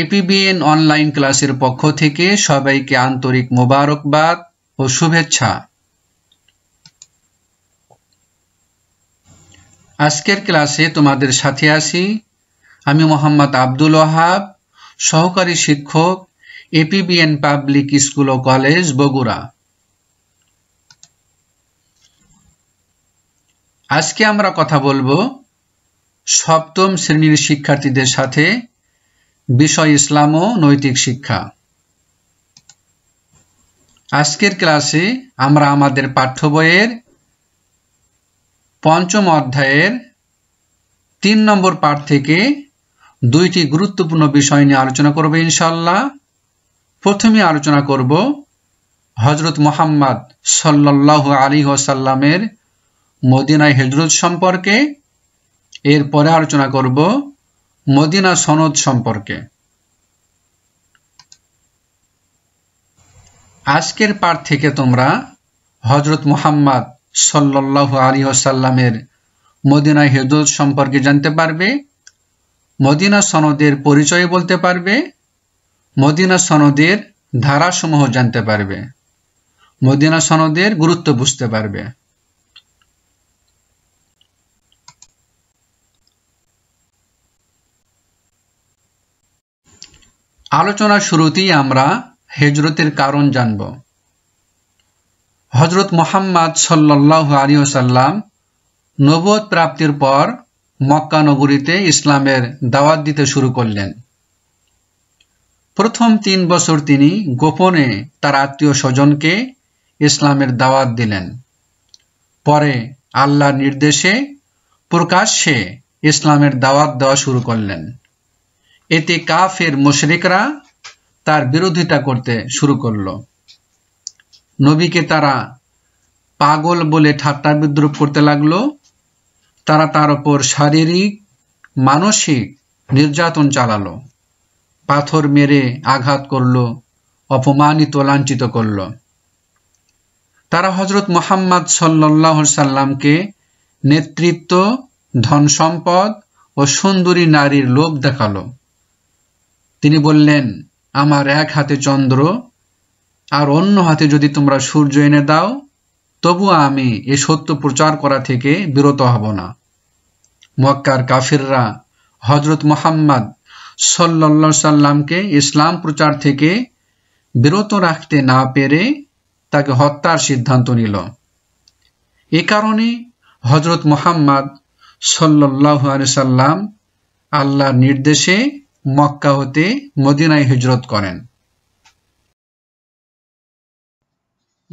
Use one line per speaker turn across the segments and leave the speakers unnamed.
APBN online ক্লাসের পক্ষ থেকে সবাইকে আন্তরিক মোবারকবাদ ও শুভেচ্ছা আজকের ক্লাসে তোমাদের সাথে আছি আমি মোহাম্মদ আব্দুল ওহাব সহকারী শিক্ষক এপিবিএন পাবলিক স্কুল ও কলেজ বগুড়া আজকে আমরা কথা বলবো সপ্তম শ্রেণীর শিক্ষার্থীদের সাথে বিষয় ইসলাম ও নৈতিক শিক্ষা আজকের ক্লাসে আমরা আমাদের পাঠ্য বইয়ের পঞ্চম অধ্যায়ের তিন নম্বর পাঠ থেকে দুইটি গুরুত্বপূর্ণ বিষয় নিয়ে আলোচনা করব ইনশাল্লাহ প্রথমে আলোচনা করব হজরত মোহাম্মদ সাল্লাহ আলী ওসাল্লামের মদিনায় হেজরত সম্পর্কে এরপরে আলোচনা করব মদিনা সনদ সম্পর্কে আজকের পাঠ থেকে তোমরা হজরত মুহাম্মদ সাল্লাল্লাহু আলী ওসাল্লামের মদিনা হেদুল সম্পর্কে জানতে পারবে মদিনা সনদের পরিচয় বলতে পারবে মদিনা সনদের ধারাসমূহ জানতে পারবে মদিনা সনদের গুরুত্ব বুঝতে পারবে আলোচনা শুরুতেই আমরা হেজরতের কারণ জানব হজরত মোহাম্মদ সাল্লাহ আলী সাল্লাম নবদ প্রাপ্তির পর মক্কা নগরীতে ইসলামের দাওয়াত দিতে শুরু করলেন প্রথম তিন বছর তিনি গোপনে তার আত্মীয় স্বজনকে ইসলামের দাওয়াত দিলেন পরে আল্লাহর নির্দেশে প্রকাশ্যে ইসলামের দাওয়াত দেওয়া শুরু করলেন এতে কাফের মোশরেকরা তার বিরোধিতা করতে শুরু করল নবীকে তারা পাগল বলে ঠাট্টা বিদ্রুপ করতে লাগলো তারা তার ওপর শারীরিক মানসিক নির্যাতন চালালো পাথর মেরে আঘাত করল অপমানিত লাঞ্ছিত করল তারা হজরত মোহাম্মদ সাল্লাহ সাল্লামকে নেতৃত্ব ধন সম্পদ ও সুন্দরী নারীর লোভ দেখালো তিনি বললেন আমার এক হাতে চন্দ্র আর অন্য হাতে যদি তোমরা সূর্য এনে দাও তবু আমি এ সত্য প্রচার করা থেকে বিরত হব না মক্কার কাফিররা হজরত মোহাম্মদ সাল্লা সাল্লামকে ইসলাম প্রচার থেকে বিরত রাখতে না পেরে তাকে হত্যার সিদ্ধান্ত নিল এ কারণে হজরত মোহাম্মদ সাল্লাহ সাল্লাম আল্লাহর নির্দেশে মক্কা হতে মদিনায় হিজরত করেন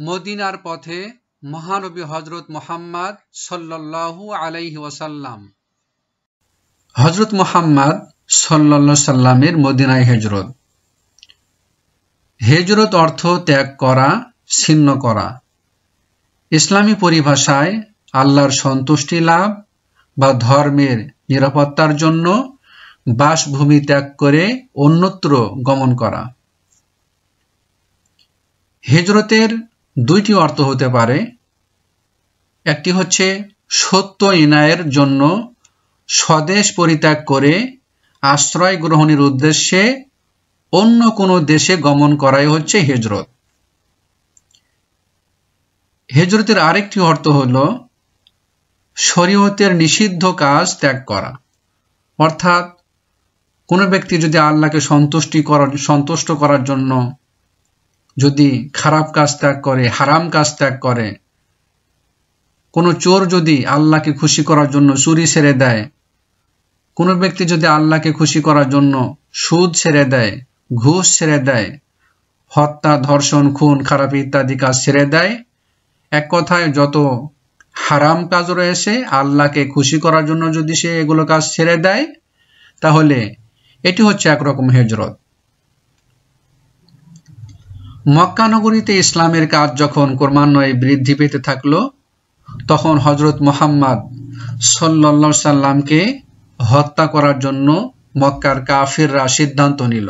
মদিনার পথে মহানবী হজরত মোহাম্মদ সাল্লাল্লাহু আলাইহি ওয়াসাল্লাম হজরত মোহাম্মদ সাল্লা সাল্লামের মদিনায় হেজরত হেজরত অর্থ ত্যাগ করা ছিন্ন করা ইসলামী পরিভাষায় আল্লাহর সন্তুষ্টি লাভ বা ধর্মের নিরাপত্তার জন্য বাসভূমি ত্যাগ করে অন্যত্র গমন করা হেজরতের দুইটি অর্থ হতে পারে একটি হচ্ছে সত্য ইনায়ের জন্য স্বদেশ পরিত্যাগ করে আশ্রয় গ্রহণের উদ্দেশ্যে অন্য কোনো দেশে গমন করাই হচ্ছে হেজরত হেজরতের আরেকটি অর্থ হল শরীয়তের নিষিদ্ধ কাজ ত্যাগ করা অর্থাৎ কোনো ব্যক্তি যদি আল্লাহকে সন্তুষ্টি করার সন্তুষ্ট করার জন্য যদি খারাপ কাজ ত্যাগ করে হারাম কাজ ত্যাগ করে কোনো চোর যদি আল্লাহকে খুশি করার জন্য চুরি ছেড়ে দেয় কোনো ব্যক্তি যদি আল্লাহকে খুশি করার জন্য সুদ ছেড়ে দেয় ঘুষ ছেড়ে দেয় হত্যা ধর্ষণ খুন খারাপ ইত্যাদি কাজ ছেড়ে দেয় এক কথায় যত হারাম কাজ রয়েছে আল্লাহকে খুশি করার জন্য যদি সে এগুলো কাজ ছেড়ে দেয় তাহলে এটি হচ্ছে একরকম হেজরত মক্কানগরীতে ইসলামের কাজ যখন ক্রমান্বয়ে বৃদ্ধি পেতে থাকল তখন হজরত মোহাম্মদ সাল্লা সাল্লামকে হত্যা করার জন্য মক্কার কাফিররা সিদ্ধান্ত নিল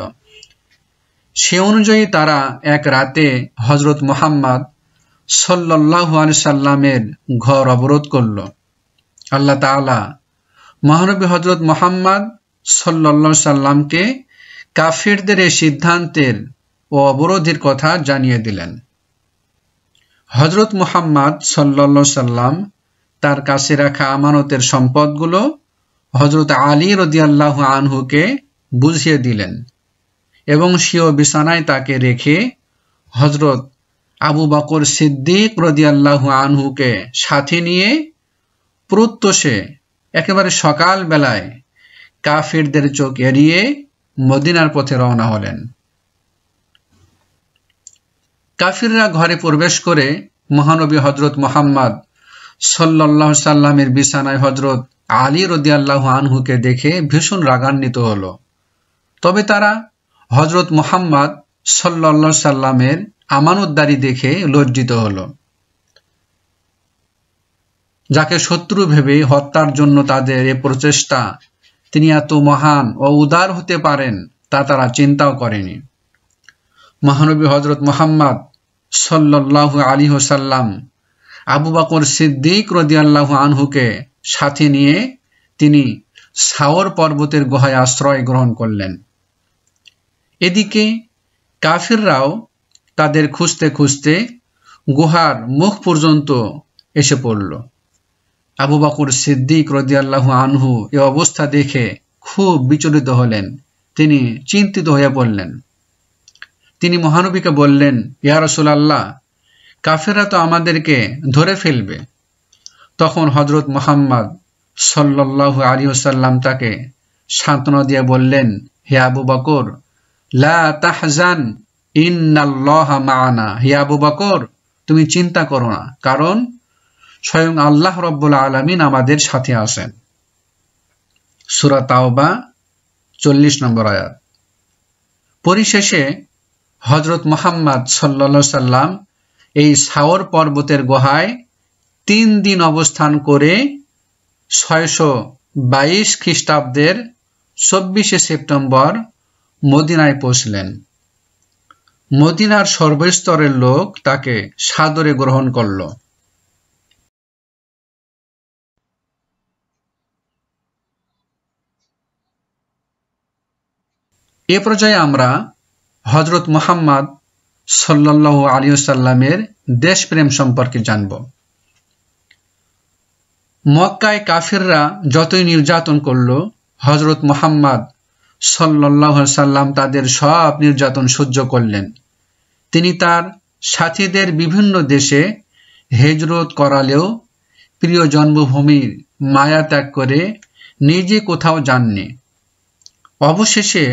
সে অনুযায়ী তারা এক রাতে হজরত মোহাম্মদ সাল্লাহু আলি সাল্লামের ঘর অবরোধ করল আল্লাহ তালা মহানবী হজরত মোহাম্মদ সাল্লা সাল্লামকে কাফিরদের এই সিদ্ধান্তের ও অবরোধের কথা জানিয়ে দিলেন হজরত মুহাম্মদ সাল্লা সাল্লাম তার কাছে রাখা আমানতের সম্পদগুলো হজরত আলী রদিয়াল্লাহ আনহুকে বুঝিয়ে দিলেন এবং সিও বিছানায় তাকে রেখে হজরত আবু বকর সিদ্দিক রদিয়াল্লাহ আনহুকে সাথে নিয়ে প্রত্যুষে একেবারে সকাল বেলায় কাফিরদের চোখ এড়িয়ে মদিনার পথে রওনা হলেন কাফিররা ঘরে প্রবেশ করে মহানবী হজরত মোহাম্মদ সাল্লাহ সাল্লামের বিছানায় হজরত আলী রদিয়াল্লাহ আনহুকে দেখে ভীষণ রাগান্বিত হল তবে তারা হজরত মোহাম্মদ সাল্লাহ সাল্লামের আমানতদারি দেখে লজ্জিত হল যাকে শত্রু ভেবে হত্যার জন্য তাদের এ প্রচেষ্টা তিনি এত মহান ও উদার হতে পারেন তা তারা চিন্তাও করেনি মহানবী হজরত মোহাম্মদ সল্লাহ আলী হোসাল্লাম আবু বাকর সিদ্দিক রদিয়াল্লাহ আনহুকে সাথে নিয়ে তিনি সাওর পর্বতের গুহায় আশ্রয় গ্রহণ করলেন এদিকে কাফিররাও তাদের খুঁজতে খুঁজতে গুহার মুখ পর্যন্ত এসে পড়ল আবু বাকুর সিদ্দিক রদিয়াল্লাহ আনহু এ অবস্থা দেখে খুব বিচলিত হলেন তিনি চিন্তিত হয়ে পড়লেন তিনি মহানবীকে বললেন ইয়ারসুলাল্লাহ কাফেরা তো আমাদেরকে ধরে ফেলবে তখন হজরত মোহাম্মদ সাল্লাহ ওসাল্লাম তাকে সান্ত্বনা দিয়ে বললেন হে আবু বকর লা মানা হে আবু বকর তুমি চিন্তা করো না কারণ স্বয়ং আল্লাহ রব্বুল আলমিন আমাদের সাথে আছেন সুরা তাওবা চল্লিশ নম্বর আয়াত পরিশেষে হজরত মোহাম্মদ সাল্লা সাল্লাম এই সাওর পর্বতের গুহায় তিন দিন অবস্থান করে ছয়শো বাইশ খ্রিস্টাব্দের চব্বিশে সেপ্টেম্বর মদিনায় পৌঁছলেন মদিনার সর্বস্তরের লোক তাকে সাদরে গ্রহণ করলো এ পর্যায়ে আমরা হজরত মোহাম্মদ সাল্লাহ আলী সাল্লামের দেশপ্রেম সম্পর্কে জানব মক্কায় কাফিররা যতই নির্যাতন করল হজরত মোহাম্মদ সাল্লাহ সাল্লাম তাদের সব নির্যাতন সহ্য করলেন তিনি তার সাথীদের বিভিন্ন দেশে হেজরত করালেও প্রিয় জন্মভূমির মায়া ত্যাগ করে নিজে কোথাও যাননি অবশেষে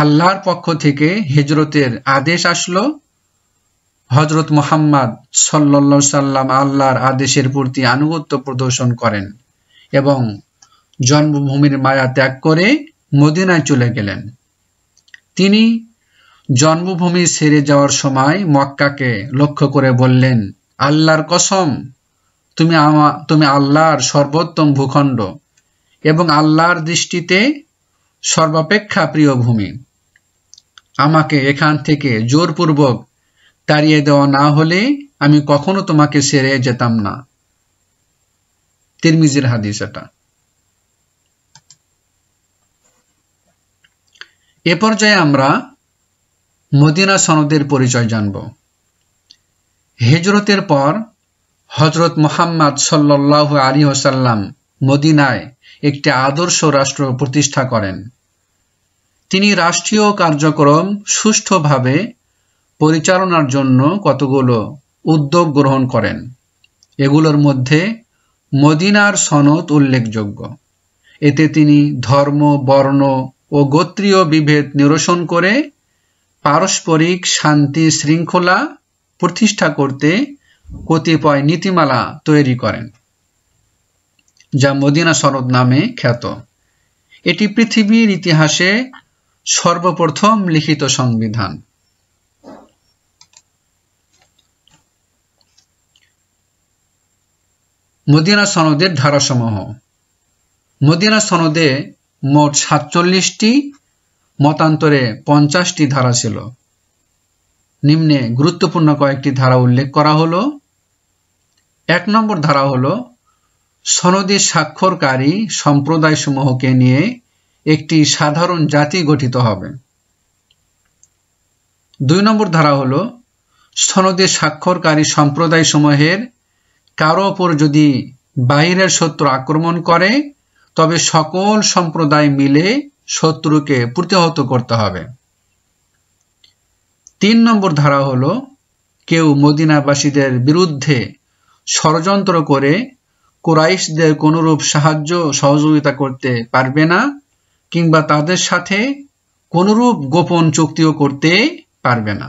আল্লাহর পক্ষ থেকে হিজরতের আদেশ আসলো হজরত মোহাম্মদ সাল্লা সাল্লাম আল্লাহর আদেশের প্রতি আনুগত্য প্রদর্শন করেন এবং জন্মভূমির মায়া ত্যাগ করে মদিনায় চলে গেলেন তিনি জন্মভূমি সেরে যাওয়ার সময় মক্কাকে লক্ষ্য করে বললেন আল্লাহর কসম তুমি আমা তুমি আল্লাহর সর্বোত্তম ভূখণ্ড এবং আল্লাহর দৃষ্টিতে সর্বাপেক্ষা প্রিয় ভূমি আমাকে এখান থেকে জোরপূর্বক তাড়িয়ে দেওয়া না হলে আমি কখনো তোমাকে সেরে যেতাম না তিরমিজির হাদিস এটা এ পর্যায়ে আমরা মদিনা সনদের পরিচয় জানব হেজরতের পর হজরত মোহাম্মদ সাল্লাহ আলী ওসাল্লাম মদিনায় একটি আদর্শ রাষ্ট্র প্রতিষ্ঠা করেন তিনি রাষ্ট্রীয় কার্যক্রম সুষ্ঠুভাবে পরিচালনার জন্য কতগুলো উদ্যোগ গ্রহণ করেন এগুলোর মধ্যে মদিনার সনদ উল্লেখযোগ্য এতে তিনি ধর্ম বর্ণ ও গোত্রীয় বিভেদ নিরসন করে পারস্পরিক শান্তি শৃঙ্খলা প্রতিষ্ঠা করতে কতিপয় নীতিমালা তৈরি করেন যা মদিনা সনদ নামে খ্যাত এটি পৃথিবীর ইতিহাসে সর্বপ্রথম লিখিত সংবিধান মদিনা সনদের ধারাসমূহ মদিনা সনদে মোট সাতচল্লিশটি মতান্তরে পঞ্চাশটি ধারা ছিল নিম্নে গুরুত্বপূর্ণ কয়েকটি ধারা উল্লেখ করা হলো এক নম্বর ধারা হলো সনদে স্বাক্ষরকারী সম্প্রদায় সমূহকে নিয়ে একটি সাধারণ জাতি গঠিত হবে দুই নম্বর ধারা হল সনদে স্বাক্ষরকারী সমূহের কারো ওপর যদি বাইরের শত্রু আক্রমণ করে তবে সকল সম্প্রদায় মিলে শত্রুকে প্রতিহত করতে হবে তিন নম্বর ধারা হল কেউ মদিনাবাসীদের বিরুদ্ধে ষড়যন্ত্র করে কোরাইশদের কোনরূপ সাহায্য সহযোগিতা করতে পারবে না কিংবা তাদের সাথে কোনরূপ গোপন চুক্তিও করতে পারবে না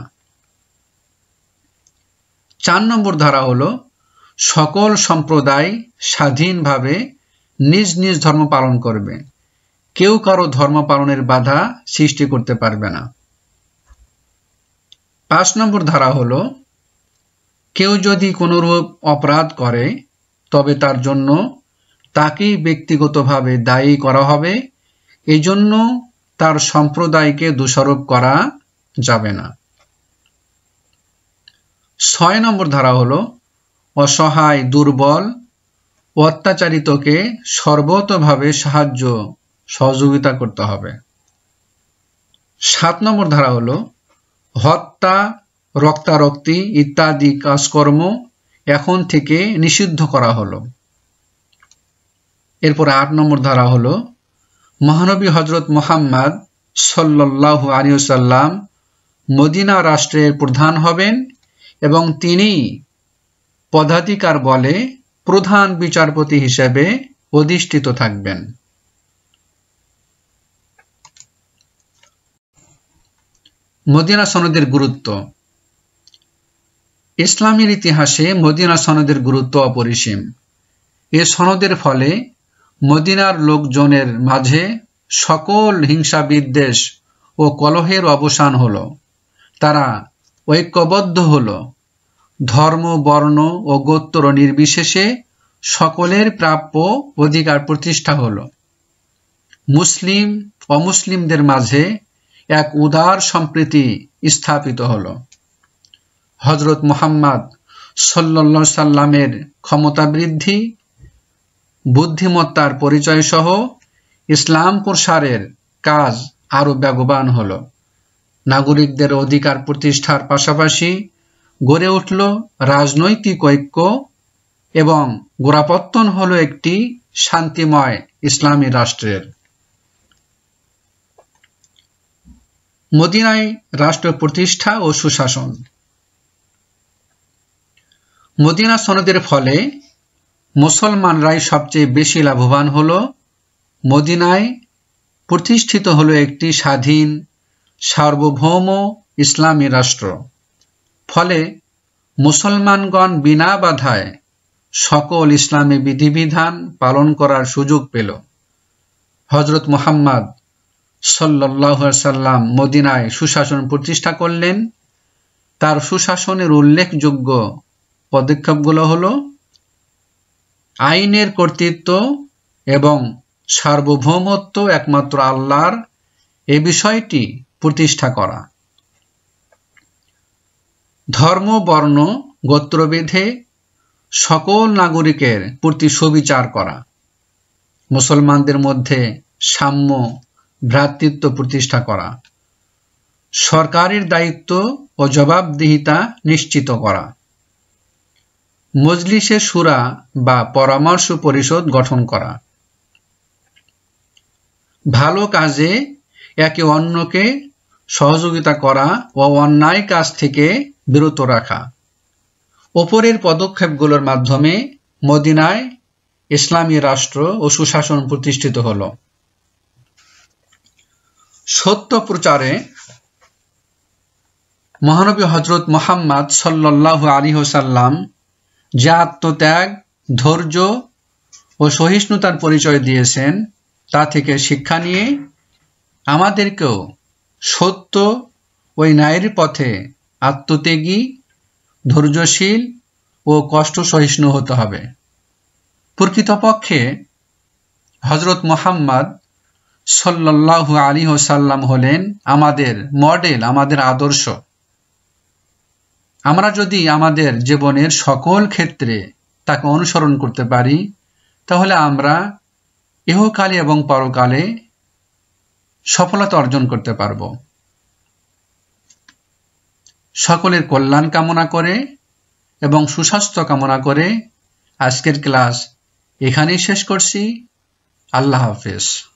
চার নম্বর ধারা হল সকল সম্প্রদায় স্বাধীনভাবে নিজ নিজ ধর্ম পালন করবে কেউ কারো ধর্ম পালনের বাধা সৃষ্টি করতে পারবে না পাঁচ নম্বর ধারা হল কেউ যদি কোনোরূপ অপরাধ করে তবে তার জন্য তাকেই ব্যক্তিগতভাবে দায়ী করা হবে এজন্য তার সম্প্রদায়কে দোষারোপ করা যাবে না ছয় নম্বর ধারা হল অসহায় দুর্বল অত্যাচারিতকে সর্বতভাবে সাহায্য সহযোগিতা করতে হবে সাত নম্বর ধারা হল হত্যা রক্তারক্তি ইত্যাদি কাজকর্ম এখন থেকে নিষিদ্ধ করা হলো এরপর আট নম্বর ধারা হলো মহানবী হজরত মোহাম্মদ সাল্লু আলিয়াল্লাম মদিনা রাষ্ট্রের প্রধান হবেন এবং তিনি পদাধিকার বলে প্রধান বিচারপতি হিসেবে অধিষ্ঠিত থাকবেন মদিনা সনদের গুরুত্ব ইসলামের ইতিহাসে মদিনা সনদের গুরুত্ব অপরিসীম এ সনদের ফলে মদিনার লোকজনের মাঝে সকল হিংসা বিদ্বেষ ও কলহের অবসান হল তারা ঐক্যবদ্ধ হল ধর্ম বর্ণ ও গোত্তর নির্বিশেষে সকলের প্রাপ্য অধিকার প্রতিষ্ঠা হল মুসলিম অমুসলিমদের মাঝে এক উদার সম্প্রীতি স্থাপিত হলো হজরত মোহাম্মদ সাল্লা সাল্লামের ক্ষমতা বৃদ্ধি বুদ্ধিমত্তার পরিচয় সহ ইসলাম প্রসারের কাজ আরও বেগবান হল নাগরিকদের অধিকার প্রতিষ্ঠার পাশাপাশি গড়ে উঠল রাজনৈতিক ঐক্য এবং গোড়াপত্তন হল একটি শান্তিময় ইসলামী রাষ্ট্রের মদিনায় রাষ্ট্র প্রতিষ্ঠা ও সুশাসন মদিনা সনদের ফলে মুসলমানরাই সবচেয়ে বেশি লাভবান হল মদিনায় প্রতিষ্ঠিত হল একটি স্বাধীন সার্বভৌম ইসলামী রাষ্ট্র ফলে মুসলমানগণ বিনা বাধায় সকল ইসলামী বিধিবিধান পালন করার সুযোগ পেল হজরত মোহাম্মদ সাল্লাহ সাল্লাম মদিনায় সুশাসন প্রতিষ্ঠা করলেন তার সুশাসনের উল্লেখযোগ্য পদক্ষেপগুলো হল আইনের কর্তৃত্ব এবং সার্বভৌমত্ব একমাত্র আল্লাহর এ বিষয়টি প্রতিষ্ঠা করা ধর্ম বর্ণ গোত্রবিধে সকল নাগরিকের প্রতি সুবিচার করা মুসলমানদের মধ্যে সাম্য ভ্রাতৃত্ব প্রতিষ্ঠা করা সরকারের দায়িত্ব ও জবাবদিহিতা নিশ্চিত করা মজলিসে সুরা বা পরামর্শ পরিষদ গঠন করা ভালো কাজে একে অন্যকে সহযোগিতা করা ও অন্যায় কাজ থেকে বিরত রাখা ওপরের পদক্ষেপগুলোর মাধ্যমে মদিনায় ইসলামী রাষ্ট্র ও সুশাসন প্রতিষ্ঠিত হল সত্য প্রচারে মহানবী হজরত মোহাম্মদ সাল্লাহ আলী হোসাল্লাম যা আত্মত্যাগ ধৈর্য ও সহিষ্ণুতার পরিচয় দিয়েছেন তা থেকে শিক্ষা নিয়ে আমাদেরকেও সত্য ওই ন্যায়ের পথে আত্মত্যাগী ধৈর্যশীল ও কষ্ট সহিষ্ণু হতে হবে প্রকৃতপক্ষে হজরত মোহাম্মদ সাল্লাল্লাহু আলী সাল্লাম হলেন আমাদের মডেল আমাদের আদর্শ আমরা যদি আমাদের জীবনের সকল ক্ষেত্রে তাকে অনুসরণ করতে পারি তাহলে আমরা ইহকালে এবং পরকালে সফলতা অর্জন করতে পারব সকলের কল্যাণ কামনা করে এবং সুস্বাস্থ্য কামনা করে আজকের ক্লাস এখানেই শেষ করছি আল্লাহ হাফেজ